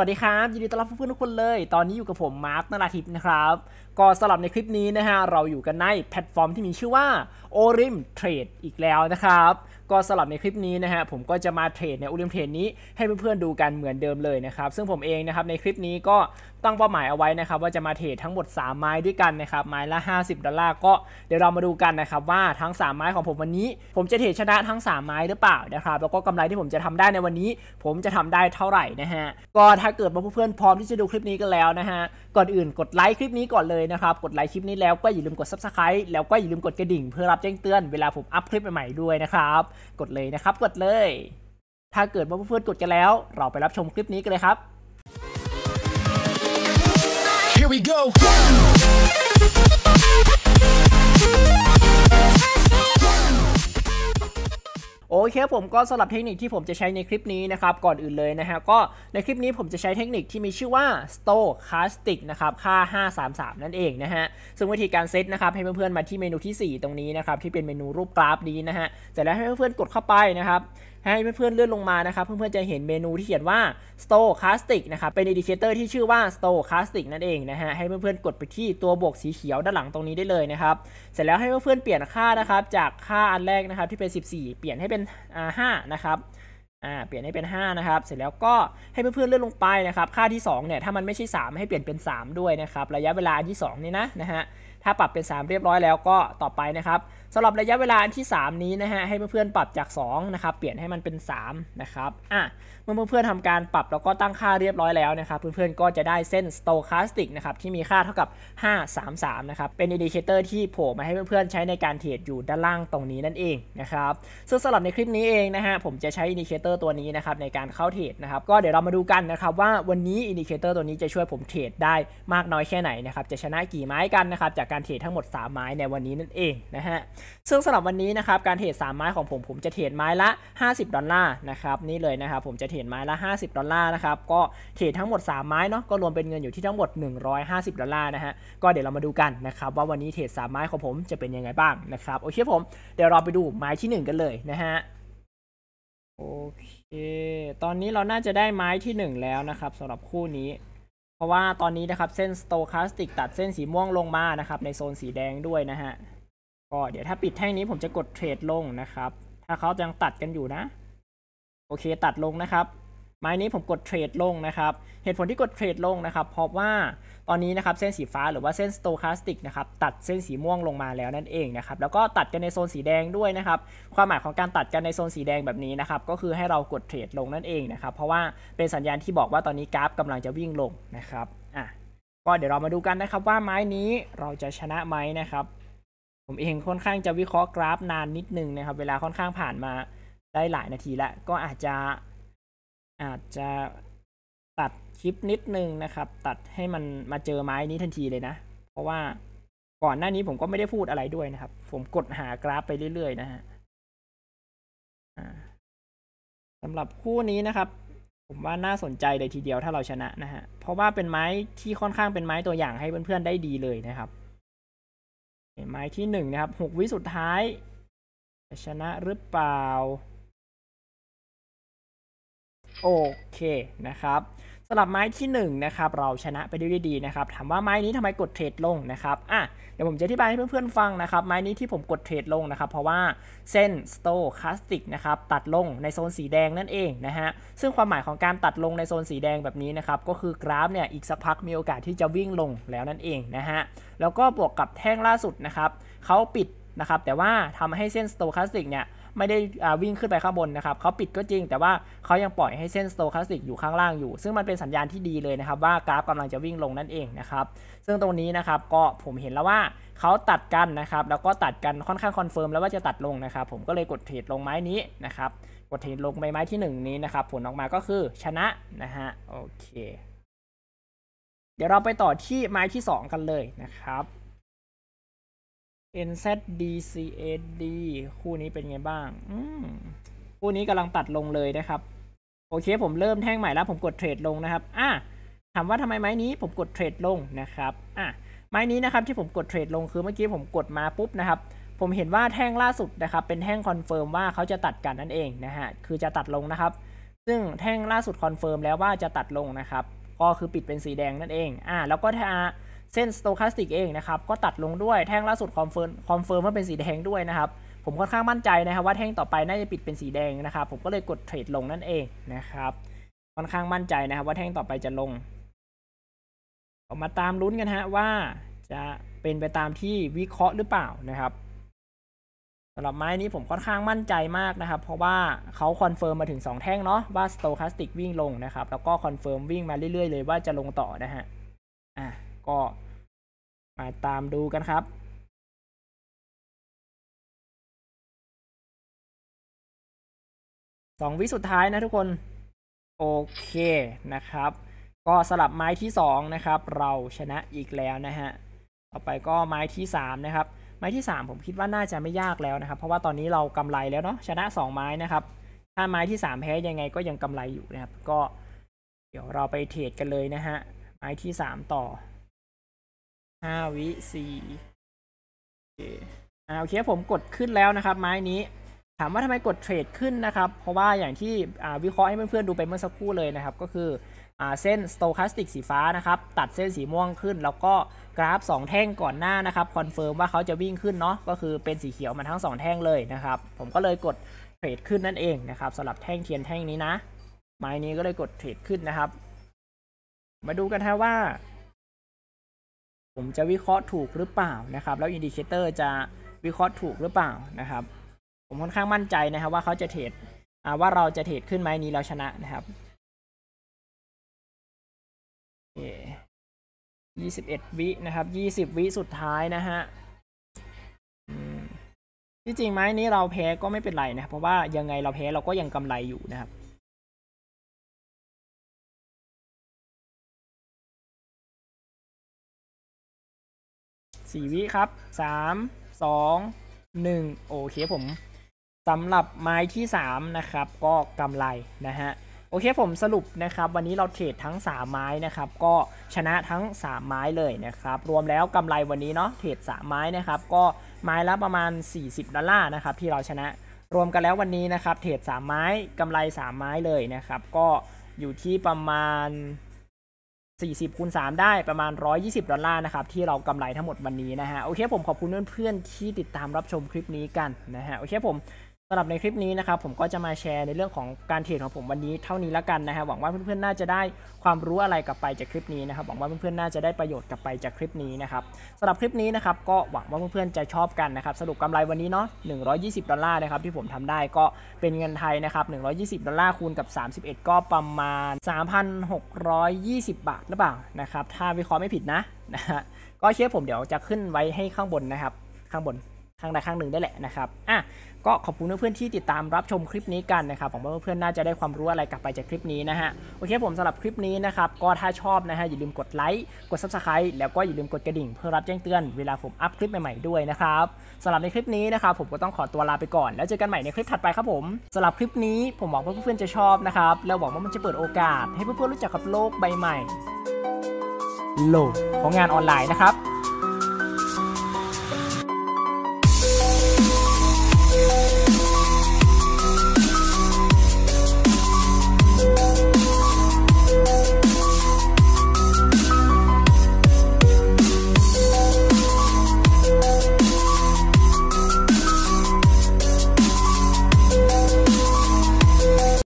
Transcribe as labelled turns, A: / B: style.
A: วัสดีครับยินดีต้อนรับเพื่อนๆทุกคนเลย ตอนนี้อยู่กับผม มาร์คนราทิพย์นะครับ ก็สำหรับในคลิปนี้นะฮะเราอยู่กันในแพลตฟอร์มที่มีชื่อว่า o r i m Trade อีกแล้วนะครับก็สลับในคลิปนี้นะฮะผมก็จะมาเทรดในอุลิมเทรดนี้ให้เพื่อนๆดูกันเหมือนเดิมเลยนะครับซึ่งผมเองนะครับในคลิปนี้ก็ตั้งเป้าหมายเอาไว้นะครับว่าจะมาเทรดทั้งหมด3ไม้ด้วยกันนะครับไม้ละ50ดอลลาร์ก็เดี๋ยวเรามาดูกันนะครับว่าทั้ง3ไม้ของผมวันนี้ ผมจะเทรดชนะทั้ง3ไม้หรือเปล่านะครับแล้วก็กำไรที่ผมจะทำได้ในวันนี้ ผมจะทำได้เท่าไหร่นะฮะก็ถ้าเกิดว่าเพื่อนๆพร้อมที่จะดูคลิปนี้กันแล้วนะฮะก่อนอื่นกดไลค์คลิปนี้ก่อนเลยนะครับ กดไลค์คลิปนี้แล้วก็อย่าลืมกดซับสไคร b e แล้วก็อย่าลืมกดกระดิ่งเพื่อรับแจ้งเตือนเวลาผมอัพคลิปใหม่ๆด้วยนะครับกดเลยนะครับกดเลย ถ้าเกิดว่าเพื่อนกดกันแล้ว เราไปรับชมคลิปนี้กันเลยครับ Here we go อเคผมก็สำหรับเทคนิคที่ผมจะใช้ในคลิปนี้นะครับก่อนอื่นเลยนะฮะก็ในคลิปนี้ผมจะใช้เทคนิคที่มีชื่อว่า stochastic นะครับค่า 533 นั่นเองนะฮะซึ่งวิธีการเซตนะครับให้เพื่อนๆมาที่เมนูที่ 4 ตรงนี้นะครับที่เป็นเมนูรูปกราฟนี้นะฮะเสร็จแล้วให้เพื่อนๆกดเข้าไปนะครับให้เพื่อนๆเลื่อนลงมานะครับ เพื่อนๆจะเห็นเมนูที่เขียนว่า stochastic นะครับเป็นอินดิเคเตอร์ที่ชื่อว่า stochastic นั่นเองนะฮะให้เพื่อนๆกดไปที่ตัวบวกสีเขียวด้านหลังตรงนี้ได้เลยนะครับเสร็จแล้วให้เพื่อนๆเปลี่ยนค่านะครับจากค่าอันแรกนะครับ ที่เป็น 14 เปลี่ยนให้เป็นห้านะครับอ่าเปลี่ยนให้เป็น5นะครับเสร็จแล้วก็ให้เพื่อนๆเลื่อนลงไปนะครับ ค่าที่2เนี่ยถ้ามันไม่ใช่ 3 ให้เปลี่ยนเป็น 3 ด้วยนะครับระยะเวลาที่ 2 นี่นะนะฮะถ้าปรับเป็น 3 เรียบร้อยแล้วก็ต่อไปนะครับสำหรับระยะเวลาอันที่ 3 นี้นะฮะให้เพื่อนๆ ปรับจาก 2 นะครับ เปลี่ยนให้มันเป็น3นะครับอ่ะเมื่อเพื่อนๆทำการปรับแล้วก็ตั้งค่าเรียบร้อยแล้วนะครับเพื่อนๆก็จะได้เส้น stochastic นะครับที่มีค่าเท่ากับ 533นะครับเป็นอินดิเคเตอร์ที่โผล่มาให้เพื่อนๆ ใช้ในการเทรดอยู่ด้านล่างตรงนี้นั่นเองนะครับซึ่งสำหรับในคลิปนี้เองนะฮะผมจะใช้อินดิเคเตอร์ตัวนี้นะครับในการเข้าเทรดนะครับ ก็เดี๋ยวเรามาดูกันนะครับว่าวันนี้อินดิเคเตอร์ตัวนี้จะช่วยผมเทรดได้มากน้อยแค่ไหนนะครับจะชนะกี่ไม้กันนะครับจากการเทรดทั้งหมด3ไม้ในวันนี้นั่นเองนะฮะซึ่งสำหรับวันนี้นะครับการเทรด3ไม้ของผมผมจะเทรดไม้ละ50ดอลลาร์นะครับนี่เลยนะครับผมจะเทรดไม้ละ50ดอลลาร์นะครับก็เทรดทั้งหมด3ไม้เนาะก็รวมเป็นเงินอยู่ที่ทั้งหมด150ดอลลาร์นะฮะก็เดี๋ยวเรามาดูกันนะครับ ว่าวันนี้เทรด3ไม้ของผมจะเป็นยังไงบ้างนะครับโอเคผม เดี๋ยวเราไปดูไม้ที่1กันเลยนะฮะโอเค ตอนนี้เราน่าจะได้ไม้ที่1แล้วนะครับสำหรับคู่นี้ เพราะว่าตอนนี้นะครับเส้นสโตคาสติกตัดเส้นสีม่วงลงมานะครับในโซนสีแดงด้วยนะฮะก็เดี๋ยวถ้าปิดแท่งนี้ผมจะกดเทรดลงนะครับ ถ้าเขายังตัดกันอยู่นะ โอเค ตัดลงนะครับ ไม้นี้ผมกดเทรดลงนะครับ เหตุผลที่กดเทรดลงนะครับ เพราะว่าตอนนี้นะครับเส้นสีฟ้าหรือว่าเส้นสโตคาสติกนะครับตัดเส้นสีม่วงลงมาแล้วนั่นเองนะครับ แล้วก็ตัดกันในโซนสีแดงด้วยนะครับ ความหมายของการตัดกันในโซนสีแดงแบบนี้นะครับ ก็คือให้เรากดเทรดลงนั่นเองนะครับ เพราะว่าเป็นสัญญาณที่บอกว่าตอนนี้กราฟกำลังจะวิ่งลงนะครับ อ่ะ ก็เดี๋ยวเรามาดูกันนะครับว่าไม้นี้เราจะชนะไหมนะครับผมเองค่อนข้างจะวิเคราะห์กราฟ นานนิดนึงนะครับ เวลาค่อนข้างผ่านมา ได้หลายนาทีแล้วก็อาจจะอาจจะตัดคลิปนิดนึงนะครับ ตัดให้มันมาเจอไม้นี้ทันทีเลยนะ เพราะว่าก่อนหน้านี้ผมก็ไม่ได้พูดอะไรด้วยนะครับ ผมกดหากราฟไปเรื่อยๆนะฮะสำหรับคู่นี้นะครับ ผมว่าน่าสนใจเลยทีเดียวถ้าเราชนะนะฮะเพราะว่าเป็นไม้ที่ค่อนข้างเป็นไม้ตัวอย่างให้เพื่อนๆได้ดีเลยนะครับไม้ที่หนึ่งนะครับหกวิสุดท้ายชนะหรือเปล่า โอเคนะครับสำหรับไม้ที่1นะครับเราชนะไปด้วยดีนะครับถามว่าไม้นี้ทำไมกดเทรดลงนะครับอ่ะเดี๋ยวผมจะอธิบายให้เพื่อนๆฟังนะครับไม้นี้ที่ผมกดเทรดลงนะครับเพราะว่าเส้นสโตคาสติกนะครับตัดลงในโซนสีแดงนั่นเองนะฮะซึ่งความหมายของการตัดลงในโซนสีแดงแบบนี้นะครับก็คือกราฟเนี่ยอีกสักพักมีโอกาสที่จะวิ่งลงแล้วนั่นเองนะฮะแล้วก็บวกกับแท่งล่าสุดนะครับเขาปิดนะครับแต่ว่าทำให้เส้นสโตคาสติกเนี่ยไม่ได้วิ่งขึ้นไปข้างบนนะครับ เขาปิดก็จริง แต่ว่าเขายังปล่อยให้เส้นสโตคาสสิกอยู่ข้างล่างอยู่ซึ่งมันเป็นสัญญาณที่ดีเลยนะครับ ว่ากราฟกำลังจะวิ่งลงนั่นเองนะครับ ซึ่งตรงนี้นะครับ ก็ผมเห็นแล้วว่าเขาตัดกันนะครับ แล้วก็ตัดกันค่อนข้างคอนเฟิร์มแล้วว่าจะตัดลงนะครับ ผมก็เลยกดเทรดลงไม้นี้นะครับ กดเทรดลงไปไม้ที่ 1 นี้นะครับผลออกมาก็คือชนะนะฮะโอเค เดี๋ยวเราไปต่อที่ไม้ที่2กันเลยนะครับ NZDCAD คู่นี้เป็นไงบ้าง อืคู่นี้กำลังตัดลงเลยนะครับ โอเค ผมเริ่มแท่งใหม่แล้วผมกดเทรดลงนะครับ อ่ะ ถามว่าทำไมไม้นี้ผมกดเทรดลงนะครับ อ่ะ ไม้นี้นะครับที่ผมกดเทรดลงคือเมื่อกี้ ผมกดมาปุ๊บนะครับ ผมเห็นว่าแท่งล่าสุดนะครับเป็นแท่งคอนเฟิร์มว่าเขาจะตัดกันนั่นเองนะฮะ คือจะตัดลงนะครับ ซึ่งแท่งล่าสุดคอนเฟิร์มแล้วว่าจะตัดลงนะครับ ก็คือปิดเป็นสีแดงนั่นเอง อ่ะ แล้วก็ถ้าเส้นสโตคาสติกเอง นะครับก็ตัดลงด้วยแท่งล่าสุดคอนเฟิร์มคอนเฟิร์มว่าเป็นสีแดงด้วยนะครับ ผมค่อนข้างมั่นใจนะครับ ว่าแท่งต่อไปน่าจะปิดเป็นสีแดงนะครับ ผมก็เลยกดเทรดลงนั่นเองนะครับ ค่อนข้างมั่นใจนะครับ ว่าแท่งต่อไปจะลงออกมาตามลุ้นกันฮะว่าจะเป็นไปตามที่วิเคราะห์หรือเปล่านะครับสำหรับไม้นี้ผมค่อนข้างมั่นใจมากนะครับ เพราะว่าเขาคอนเฟิร์มมาถึง 2 แท่งเนาะว่าสโตคาสติกวิ่งลงนะครับแล้วก็คอนเฟิร์มวิ่งมาเรื่อยๆเลยว่าจะลงต่อนะฮะอ่ะก็มาตามดูกันครับ สอง วิสุดท้ายนะ ทุกคน โอเคนะครับ ก็สลับไม้ที่สองนะครับ เราชนะอีกแล้วนะฮะ ต่อไปก็ไม้ที่สามนะครับ ไม้ที่สามผมคิดว่า น่าจะไม่ยากแล้วนะครับ เพราะว่าตอนนี้เรากำไรแล้ว เนาะชนะสองไม้นะครับ ถ้าไม้ที่สามแพ้ยังไงก็ยังกำไรอยู่นะครับ ก็เดี๋ยวเราไปเทรดกันเลยนะฮะไม้ที่สามต่อห้าวิสี่โอเคอ่าโอเคผมกดขึ้นแล้วนะครับ ไม้นี้ ถามว่าทำไมกดเทรดขึ้นนะครับ เพราะว่าอย่างที่วิเคราะห์ให้เพื่อนๆดูไปเมื่อสักครู่เลยนะครับ ก็คือ เส้นสโตคสติกสีฟ้านะครับ ตัดเส้นสีม่วงขึ้น แล้วก็กราฟ2แท่งก่อนหน้านะครับ คอนเฟิร์มว่าเขาจะวิ่งขึ้นเนาะก็คือเป็นสีเขียวมาทั้ง 2 แท่งเลยนะครับ ผมก็เลยกดเทรดขึ้นนั่นเองนะครับสำหรับแท่งเทียนแท่งนี้นะ ไม้นี้ก็เลยกดเทรดขึ้นนะครับมาดูกันนะว่าผมจะวิเคราะห์ถูกหรือเปล่านะครับแล้วอินดิเคเตอร์จะวิเคราะห์ถูกหรือเปล่านะครับ ผมค่อนข้างมั่นใจนะครับ ว่าเขาจะเทรดว่าเราจะเทรดขึ้นไหมนี้เราชนะนะครับยี่สิบเอ็ดวินะครับยี่สิบวิสุดท้ายนะฮะที่จริงไหมนี้เราแพ้ก็ไม่เป็นไรนะเพราะว่ายังไงเราแพ้เราก็ยังกำไรอยู่นะครับสี่วิครับสามสองหนึ่งโอเคผมสำหรับไม้ที่สามนะครับก็กำไรนะฮะโอเคผมสรุปนะครับวันนี้เราเทรดทั้ง3ไม้นะครับก็ชนะทั้ง3ไม้เลยนะครับรวมแล้วกำไรวันนี้เนาะเทรด3ไม้นะครับก็ไม้ละประมาณ40ดอลลาร์นะครับที่เราชนะรวมกันแล้ววันนี้นะครับเทรด3ไม้กำไร3ไม้เลยนะครับก็อยู่ที่ประมาณ40คูณ3ได้ประมาณ 120ดอลลาร์นะครับ ที่เรากำไรทั้งหมดวันนี้นะฮะ โอเคผมขอบคุณเพื่อนๆที่ติดตามรับชมคลิปนี้กันนะฮะ โอเคผมสำหรับในคลิปนี้นะครับผมก็จะมาแชร์ในเรื่องของการเทรดของผมวันนี้เท่านี้แล้วกันนะฮะหวังว่าเพื่อนๆน่าจะได้ความรู้อะไรกลับไปจากคลิปนี้นะครับ หวังว่าเพื่อนๆน่าจะได้ประโยชน์กลับไปจากคลิปนี้นะครับสำหรับคลิปนี้นะครับก็หวังว่าเพื่อนๆจะชอบกันนะครับสรุปกำไรวันนี้เนาะ 120 ดอลลาร์นะครับที่ผมทำได้ก็เป็นเงินไทยนะครับ 120 ดอลลาร์คูณกับ 31 ก็ประมาณ 3,620 บาทหรือเปล่านะครับถ้าวิเคราะห์ไม่ผิดนะนะฮะก็เชื่อผมเดี๋ยวจะขึ้นไว้ให้ข้างบนนะครับข้างบนข้างใดข้างหนึ่งได้แหละนะครับ อ่ะ ก็ขอบคุณเพื่อนๆที่ติดตามรับชมคลิปนี้กันนะครับผมว่าเพื่อนๆน่าจะได้ความรู้อะไรกลับไปจากคลิปนี้นะฮะ โอเคผมสำหรับคลิปนี้นะครับ ก็ถ้าชอบนะฮะอย่าลืมกดไลค์ กด Subscribe แล้วก็อย่าลืมกดกระดิ่งเพื่อรับแจ้งเตือน เวลาผมอัพคลิปใหม่ๆด้วยนะครับสำหรับในคลิปนี้นะครับ ผมก็ต้องขอตัวลาไปก่อน แล้วเจอกันใหม่ในคลิปถัดไปครับผมสำหรับคลิปนี้ ผมหวังว่าเพื่อนๆจะชอบนะครับ แล้วหวังว่ามันจะเปิดโอกาสให้เพื่อนๆรู้จักกับโลกใบใหม่โลก ของงานออนไลน์นะครับ